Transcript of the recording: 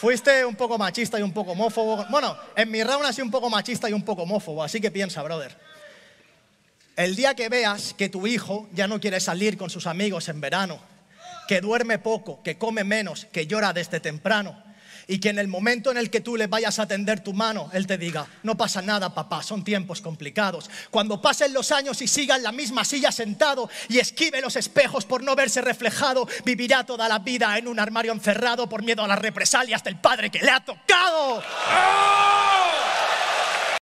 Fuiste un poco machista y un poco homófobo. Bueno, en mi round así un poco machista y un poco homófobo, así que piensa, brother. El día que veas que tu hijo ya no quiere salir con sus amigos en verano, que duerme poco, que come menos, que llora desde temprano, y que en el momento en el que tú le vayas a tender tu mano, Él te diga, no pasa nada papá, son tiempos complicados. Cuando pasen los años y siga en la misma silla sentado y esquive los espejos por no verse reflejado, vivirá toda la vida en un armario encerrado por miedo a las represalias del padre que le ha tocado.